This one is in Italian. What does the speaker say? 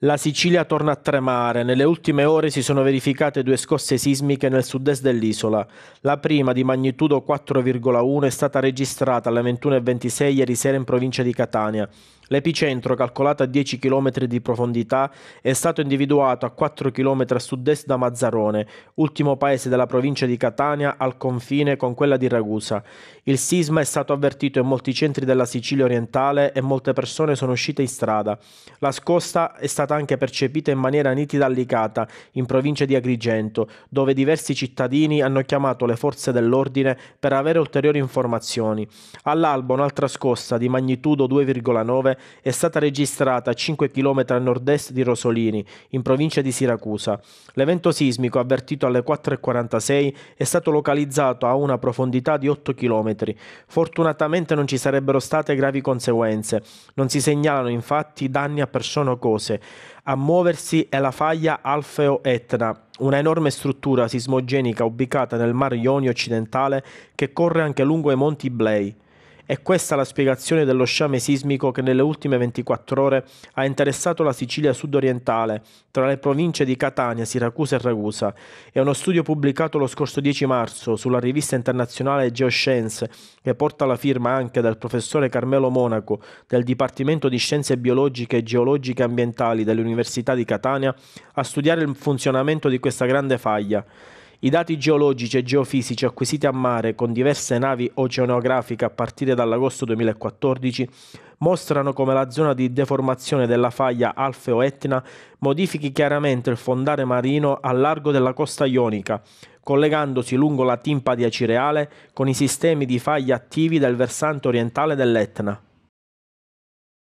La Sicilia torna a tremare. Nelle ultime ore si sono verificate due scosse sismiche nel sud-est dell'isola. La prima, di magnitudo 4,1, è stata registrata alle 21.26 ieri sera in provincia di Catania. L'epicentro, calcolato a 10 km di profondità, è stato individuato a 4 km a sud-est da Mazzarone, ultimo paese della provincia di Catania al confine con quella di Ragusa. Il sisma è stato avvertito in molti centri della Sicilia orientale e molte persone sono uscite in strada. La scossa è stata stata anche percepita in maniera nitida a Licata, in provincia di Agrigento, dove diversi cittadini hanno chiamato le forze dell'ordine per avere ulteriori informazioni. All'alba un'altra scossa di magnitudo 2,9 è stata registrata a 5 km a nord-est di Rosolini, in provincia di Siracusa. L'evento sismico avvertito alle 4.46 è stato localizzato a una profondità di 8 km. Fortunatamente non ci sarebbero state gravi conseguenze. Non si segnalano infatti danni a persone o cose a muoversi è la faglia Alfeo-Etna, una enorme struttura sismogenica ubicata nel Mar Ionio occidentale che corre anche lungo i monti Blei. È questa la spiegazione dello sciame sismico che nelle ultime 24 ore ha interessato la Sicilia sudorientale, tra le province di Catania, Siracusa e Ragusa. È uno studio pubblicato lo scorso 10 marzo sulla rivista internazionale Geoscienze, che porta la firma anche del professore Carmelo Monaco del Dipartimento di Scienze Biologiche, Geologiche e Ambientali dell'Università di Catania, a studiare il funzionamento di questa grande faglia. I dati geologici e geofisici acquisiti a mare con diverse navi oceanografiche a partire dall'agosto 2014 mostrano come la zona di deformazione della faglia Alfeo-Etna modifichi chiaramente il fondale marino a largo della costa ionica, collegandosi lungo la timpa di Acireale con i sistemi di faglia attivi del versante orientale dell'Etna.